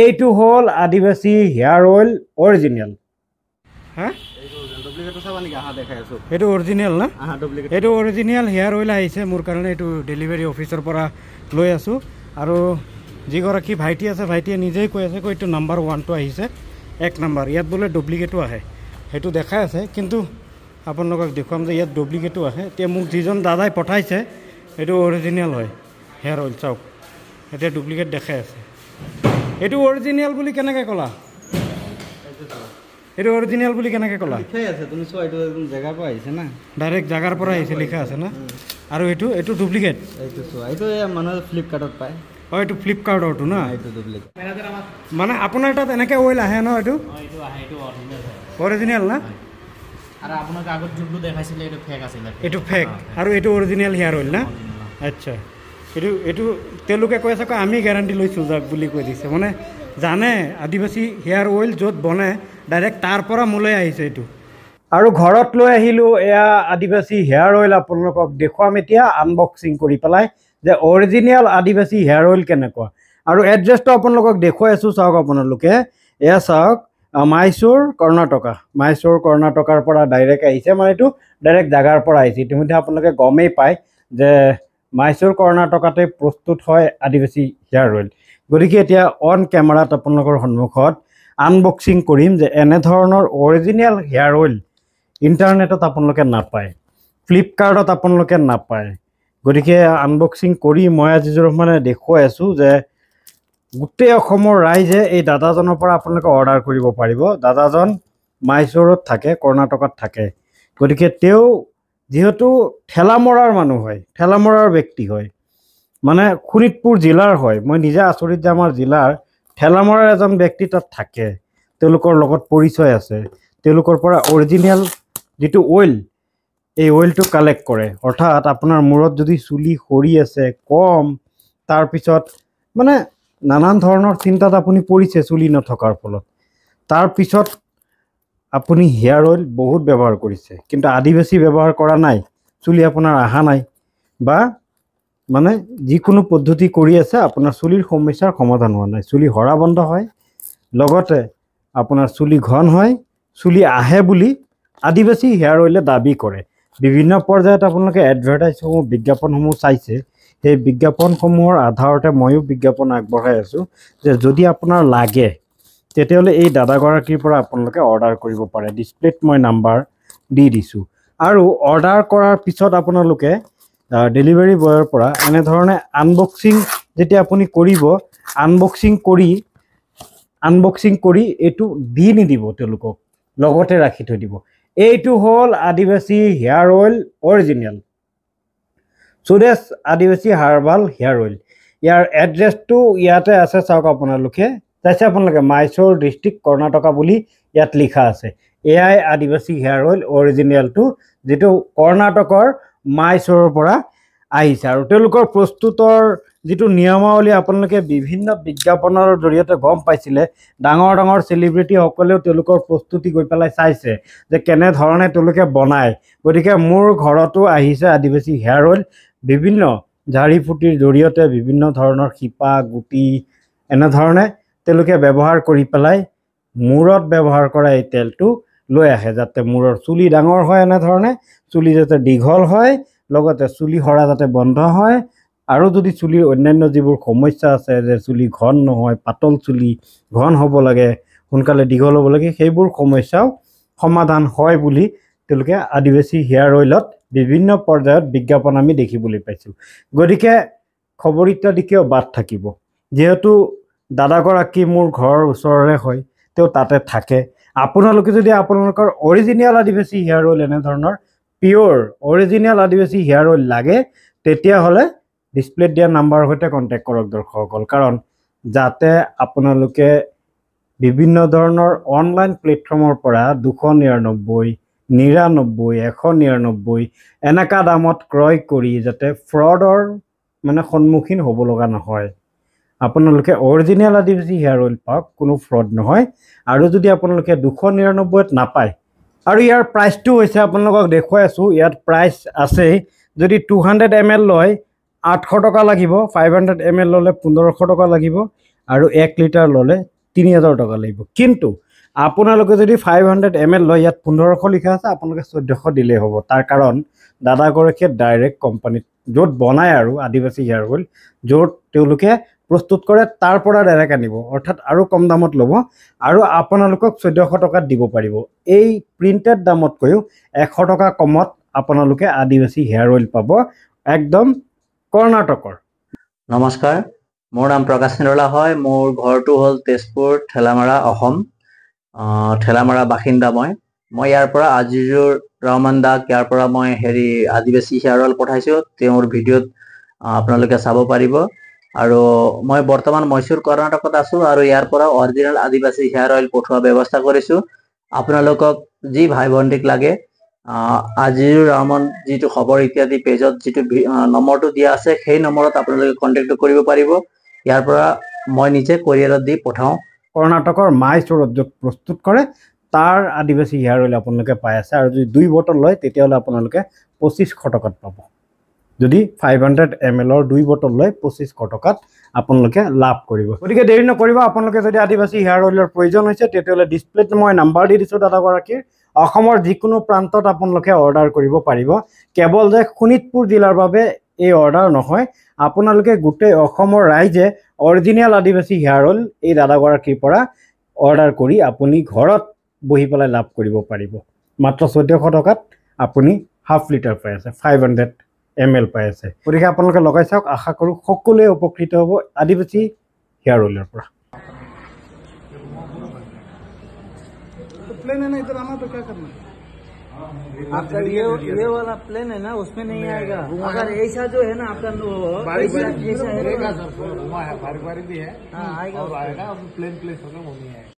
এইটো হল Adivasi hair oil original এইটো অৰিজিনাল না এইটো অৰিজিনেল হেয়াৰ অইল আহিছে মোৰ কাৰণে এইটো ডেলিভাৰী অফিচৰ পৰা লৈ আছোঁ আৰু যিগৰাকী ভাইটি আছে ভাইটিয়ে নিজেই কৈ আছে কৈ এইটো নাম্বাৰ ওৱানটো আহিছে এক নাম্বাৰ ইয়াত বোলে ডুপ্লিকেটো আহে সেইটো দেখাই আছে কিন্তু আপোনালোকক দেখুৱাম যে ইয়াত ডুপ্লিকেটো আহে এতিয়া মোক যিজন দাদাই পঠাইছে সেইটো অৰিজিনেল হয় হেয়াৰ অইল চাওক এতিয়া ডুপ্লিকেট দেখাই আছে এইটো অৰিজিনেল বুলি কেনেকৈ ক'লা এইটো অৰিজিনেল বুলি কেনেকৈ ক'লা ডাইৰেক্ট জেগাৰ পৰা আহিছে লিখা আছে না আৰু এইটো এইটো ডুপ্লিকেট এইটো ফ্লিপকাৰ্টৰটো না মানে আপোনাৰ তাত এনেকৈ অইল আহে ন এইটো অৰিজিনেল না আৰু আপোনাক আগত যোনটো দেখাইছিলে এইটো ফেক আছিলে এইটো ফেক আৰু এইটো অৰিজিনেল হেয়াৰ অইল না আচ্ছা এইটো এইটো তেওঁলোকে কৈ আছে কয় আমি গেৰাণ্টি লৈছোঁ যাক বুলি কৈ দিছে মানে জানে আদিবাসী হেয়াৰ অইল য'ত বনে ডাইৰেক্ট তাৰ পৰা মোলৈ আহিছে এইটো আৰু ঘৰত লৈ আহিলোঁ এয়া আদিবাসী হেয়াৰ অইল আপোনালোকক দেখুৱাম এতিয়া আনবক্সিং কৰি পেলাই যে অৰিজিনেল আদিবাসী হেয়াৰ অইল কেনেকুৱা আৰু এড্ৰেছটো আপোনালোকক দেখুৱাই আছোঁ চাওক আপোনালোকে এয়া চাওক মাইচুৰ কৰ্ণাটকা মাইচুৰ কৰ্ণাটকাৰ পৰা ডাইৰেক্ট আহিছে মানে এইটো ডাইৰেক্ট জাগাৰ পৰা আহিছে ইতিমধ্যে আপোনালোকে গমেই পায় যে মাইচুৰ কৰ্ণাটকাতে প্ৰস্তুত হয় আদিবাসী হেয়াৰ অইল গতিকে এতিয়া অন কেমেৰাত আপোনালোকৰ সন্মুখত আনবক্সিং কৰিম যে এনেধৰণৰ অৰিজিনেল হেয়াৰ অইল ইণ্টাৰনেটত আপোনালোকে নাপায় ফ্লিপকাৰ্টত আপোনালোকে নাপায় গতিকে আনবক্সিং কৰি মই আজিযোৰ মানে দেখুৱাই আছোঁ যে গোটেই অসমৰ ৰাইজে এই দাদাজনৰ পৰা আপোনালোকে অৰ্ডাৰ কৰিব পাৰিব দাদাজন মাইচুৰত থাকে কৰ্ণাটকত থাকে গতিকে তেওঁ যিহেতু ঠেলা মৰাৰ মানুহ হয় ঠেলা মৰাৰ ব্যক্তি হয় মানে শোণিতপুৰ জিলাৰ হয় মই নিজে আচৰিত যে আমাৰ জিলাৰ ঠেলা মৰাৰ এজন ব্যক্তি তাত থাকে তেওঁলোকৰ লগত পৰিচয় আছে তেওঁলোকৰ পৰা অৰিজিনেল যিটো অইল এই অইলটো কালেক্ট কৰে অৰ্থাৎ আপোনাৰ মূৰত যদি চুলি সৰি আছে কম তাৰপিছত মানে নানান ধৰণৰ চিন্তাত আপুনি পৰিছে চুলি নথকাৰ ফলত তাৰপিছত আপুনি হেয়াৰ অইল বহুত ব্যৱহাৰ কৰিছে কিন্তু আদিবাসী ব্যৱহাৰ কৰা নাই চুলি আপোনাৰ অহা নাই বা মানে যিকোনো পদ্ধতি কৰি আছে আপোনাৰ চুলিৰ সমস্যাৰ সমাধান হোৱা নাই চুলি হৰা বন্ধ হয় লগতে আপোনাৰ চুলি ঘন হয় চুলি আহে বুলি আদিবাসী হেয়াৰ অইলে দাবী কৰে বিভিন্ন পৰ্যায়ত আপোনালোকে এডভাৰটাইজসমূহ বিজ্ঞাপনসমূহ চাইছে সেই বিজ্ঞাপনসমূহৰ আধাৰতে ময়ো বিজ্ঞাপন আগবঢ়াই আছোঁ যে যদি আপোনাৰ লাগে তেতিয়াহ'লে এই দাদাগৰাকীৰ পৰা আপোনালোকে অৰ্ডাৰ কৰিব পাৰে ডিছপ্লেত মই নাম্বাৰ দি দিছোঁ আৰু অৰ্ডাৰ কৰাৰ পিছত আপোনালোকে ডেলিভাৰী বয়ৰ পৰা এনেধৰণে আনবক্সিং যেতিয়া আপুনি কৰিব আনবক্সিং কৰি আনবক্সিং কৰি এইটো দি নিদিব তেওঁলোকক লগতে ৰাখি থৈ দিব এইটো হ'ল আদিবাসী হেয়াৰ অইল অৰিজিনেল সুদেশ আদিবাসী হাৰ্বাল হেয়াৰ অইল ইয়াৰ এড্ৰেছটো ইয়াতে আছে চাওক আপোনালোকে চাইছে আপোনালোকে মাইচৰ ডিষ্ট্ৰিক্ট কৰ্ণাটকা বুলি ইয়াত লিখা আছে এয়াই আদিবাসী হেয়াৰ অইল অৰিজিনেলটো যিটো কৰ্ণাটকৰ মাইচৰৰ পৰা আহিছে আৰু তেওঁলোকৰ প্ৰস্তুতৰ যিটো নিয়মাৱলী আপোনালোকে বিভিন্ন বিজ্ঞাপনৰ জৰিয়তে গম পাইছিলে ডাঙৰ ডাঙৰ চেলিব্ৰিটিসকলেও তেওঁলোকৰ প্ৰস্তুতি গৈ পেলাই চাইছে যে কেনেধৰণে তেওঁলোকে বনায় গতিকে মোৰ ঘৰতো আহিছে আদিবাসী হেয়াৰ অইল বিভিন্ন ঝাৰি ফুটিৰ জৰিয়তে বিভিন্ন ধৰণৰ শিপা গুটি এনেধৰণে তেওঁলোকে ব্যৱহাৰ কৰি পেলাই মূৰত ব্যৱহাৰ কৰা এই তেলটো লৈ আহে যাতে মূৰৰ চুলি ডাঙৰ হয় এনেধৰণে চুলি যাতে দীঘল হয় লগতে চুলি সৰা যাতে বন্ধ হয় আৰু যদি চুলিৰ অন্যান্য যিবোৰ সমস্যা আছে যে চুলি ঘন নহয় পাতল চুলি ঘন হ'ব লাগে সোনকালে দীঘল হ'ব লাগে সেইবোৰ সমস্যাও সমাধান হয় বুলি তেওঁলোকে আদিবাসী হেয়াৰ অইলত বিভিন্ন পৰ্যায়ত বিজ্ঞাপন আমি দেখিবলৈ পাইছোঁ গতিকে খবৰিত দিশেও বাট থাকিব যিহেতু দাদাগৰাকী মোৰ ঘৰৰ ওচৰৰে হয় তেওঁ তাতে থাকে আপোনালোকে যদি আপোনালোকৰ অৰিজিনেল আদিবাসী হেয়াৰ অইল এনেধৰণৰ pure original Adivasi hair oil লাগে তেতিয়াহ'লে ডিছপ্লেত দিয়া নাম্বাৰৰ সৈতে কণ্টেক্ট কৰক দৰ্শকসকল কাৰণ যাতে আপোনালোকে বিভিন্ন ধৰণৰ অনলাইন প্লেটফৰ্মৰ পৰা দুশ নিৰান্নব্বৈ নিৰান্নব্বৈ এশ নিৰান্নব্বৈ এনেকুৱা দামত ক্ৰয় কৰি যাতে ফ্ৰডৰ মানে সন্মুখীন হ'ব লগা নহয় আপোনালোকে অৰিজিনেল আদিবাসী হেয়াৰ অইল পাওক কোনো ফ্ৰড নহয় আৰু যদি আপোনালোকে দুশ নিৰানব্বৈত নাপায় আৰু ইয়াৰ প্ৰাইচটো হৈছে আপোনালোকক দেখুৱাই আছোঁ ইয়াত প্ৰাইচ আছে যদি টু হাণ্ড্ৰেড এম এল লয় আঠশ টকা লাগিব ফাইভ হাণ্ড্ৰেড এম এল ল'লে পোন্ধৰশ টকা লাগিব আৰু এক লিটাৰ ল'লে তিনি হাজাৰ টকা লাগিব কিন্তু আপোনালোকে যদি ফাইভ হাণ্ড্ৰেড এম এল লয় ইয়াত পোন্ধৰশ লিখা আছে আপোনালোকে চৈধ্যশ দিলেই হ'ব তাৰ কাৰণ দাদাগৰাকীয়ে ডাইৰেক্ট কোম্পানীত য'ত বনায় আৰু আদিবাসী হেয়াৰ অইল য'ত তেওঁলোকে প্ৰস্তুত কৰে তাৰ পৰা ডেৰেক আনিব অৰ্থাৎ আৰু কম দামত ল'ব আৰু আপোনালোকক চৈধ্যশ টকাত দিব পাৰিব এই প্ৰিণ্টেড দামতকৈও এশ টকা কমত আপোনালোকে আদিবাসী হেয়াৰ অইল পাব একদম কৰ্ণাটকৰ নমস্কাৰ মোৰ নাম প্ৰকাশ নিৰলা হয় মোৰ ঘৰটো হ'ল তেজপুৰ ঠেলামৰা অসম ঠেলামৰা বাসিন্দা মই মই ইয়াৰ পৰা আজিজুৰ ৰহমান দাক ইয়াৰ পৰা মই হেৰি আদিবাসী হেয়াৰ অইল পঠাইছোঁ তেওঁৰ ভিডিঅ'ত আপোনালোকে চাব পাৰিব আৰু মই বৰ্তমান মৈশূৰ কৰ্ণাটকত আছো আৰু ইয়াৰ পৰা অৰিজিনেল আদিবাসী হেয়াৰ অইল পঠোৱাৰ ব্যৱস্থা কৰিছোঁ আপোনালোকক যি ভাই ভণ্টিক লাগে আজিৰ ৰহমান যিটো খবৰ ইত্যাদি পেজত যিটো নম্বৰটো দিয়া আছে সেই নম্বৰত আপোনালোকে কণ্টেক্ট কৰিব পাৰিব ইয়াৰ পৰা মই নিজে কোৰিয়াৰত দি পঠাওঁ কৰ্ণাটকৰ মাইচৰত য'ত প্ৰস্তুত কৰে তাৰ আদিবাসী হেয়াৰ অইল আপোনালোকে পাই আছে আৰু যদি দুই বটল লয় তেতিয়াহ'লে আপোনালোকে পঁচিছশ টকাত পাব যদি ফাইভ হাণ্ড্ৰেড এম এলৰ দুই বটল লৈ পঁচিছশ টকাত আপোনালোকে লাভ কৰিব গতিকে দেৰি নকৰিব আপোনালোকে যদি আদিবাসী হেয়াৰ অইলৰ প্ৰয়োজন হৈছে তেতিয়াহ'লে ডিছপ্লেত মই নাম্বাৰ দি দিছোঁ দাদাগৰাকীৰ অসমৰ যিকোনো প্ৰান্তত আপোনালোকে অৰ্ডাৰ কৰিব পাৰিব কেৱল যে শোণিতপুৰ জিলাৰ বাবে এই অৰ্ডাৰ নহয় আপোনালোকে গোটেই অসমৰ ৰাইজে অৰিজিনেল আদিবাসী হেয়াৰ অইল এই দাদাগৰাকীৰ পৰা অৰ্ডাৰ কৰি আপুনি ঘৰত বহি পেলাই লাভ কৰিব পাৰিব মাত্ৰ চৈধ্যশ টকাত আপুনি হাফ লিটাৰ পাই আছে ফাইভ হাণ্ড্ৰেড এম এল পাই আছে গতিকে আপোনালোকে লগাই চাওক আশা কৰোঁ সকলোৱে উপকৃত হ'ব আদিবাসী হেয়াৰ অইলৰ পৰা प्लेन है ना इधर आना तो क्या करना आपका ये ये वाला प्लेन है ना उसमें नहीं आएगा अगर ऐसा जो है ना आपका बारिश जैसा है बारिश बारिश भी है हाँ, आएगा और आएगा प्लेन प्लेस होगा वो नहीं आएगा